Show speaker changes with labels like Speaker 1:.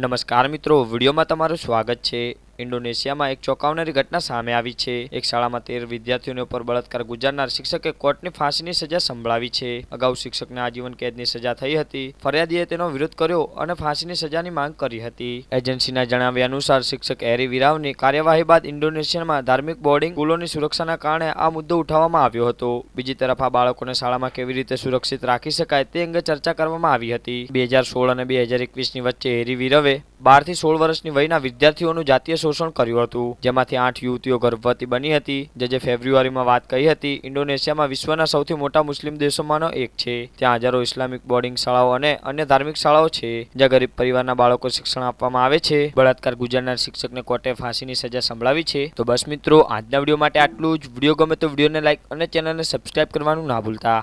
Speaker 1: નમસ્કાર મિત્રો વિડીયોમાં તમારું સ્વાગત છે ઇન્ડોનેશિયામાં એક ચોંકાવનારી ઘટના સામે આવી છે એક શાળામાં તેર વિદ્યાર્થીઓને ઉપર બળાત્કાર ગુજારનાર શિક્ષકે કોર્ટની ફાંસીની સજા સંભળાવી છે અગાઉ શિક્ષકને આજીવન કેદની સજા થઈ હતી ફરિયાદીએ તેનો વિરોધ કર્યો અને ફાંસીની સજાની માંગ કરી હતી એજન્સીના જણાવ્યા અનુસાર શિક્ષક એરી વિરાવની કાર્યવાહી બાદ ઇન્ડોનેશિયામાં ધાર્મિક બોર્ડિંગ સ્કૂલોની સુરક્ષાના કારણે આ મુદ્દો ઉઠાવવામાં આવ્યો હતો બીજી તરફ આ બાળકોને શાળામાં કેવી રીતે સુરક્ષિત રાખી શકાય તે અંગે ચર્ચા કરવામાં આવી હતી બે હજાર સોળ અને બે હજાર એકવીસની વચ્ચે હેરી વિરવે બારથી સોળ વર્ષની વયના વિદ્યાર્થીઓનું જાતીય શોષણ કર્યું હતું જેમાંથી આઠ યુવતીઓ ગર્ભવતી બની હતી જે જે ફેબ્રુઆરીમાં વાત કહી હતી ઇન્ડોનેશિયામાં વિશ્વના સૌથી મોટા મુસ્લિમ દેશોમાંનો એક છે ત્યાં હજારો ઇસ્લામિક બોર્ડિંગ શાળાઓ અને અન્ય ધાર્મિક શાળાઓ છે જ્યાં ગરીબ પરિવારના બાળકો શિક્ષણ આપવામાં આવે છે બળાત્કાર ગુજારનાર શિક્ષકને કોર્ટે ફાંસીની સજા સંભળાવી છે તો બસ મિત્રો આજના વિડીયો માટે આટલું જ વિડીયો ગમે તો વિડીયોને લાઇક અને ચેનલને સબસ્ક્રાઇબ કરવાનું ના ભૂલતા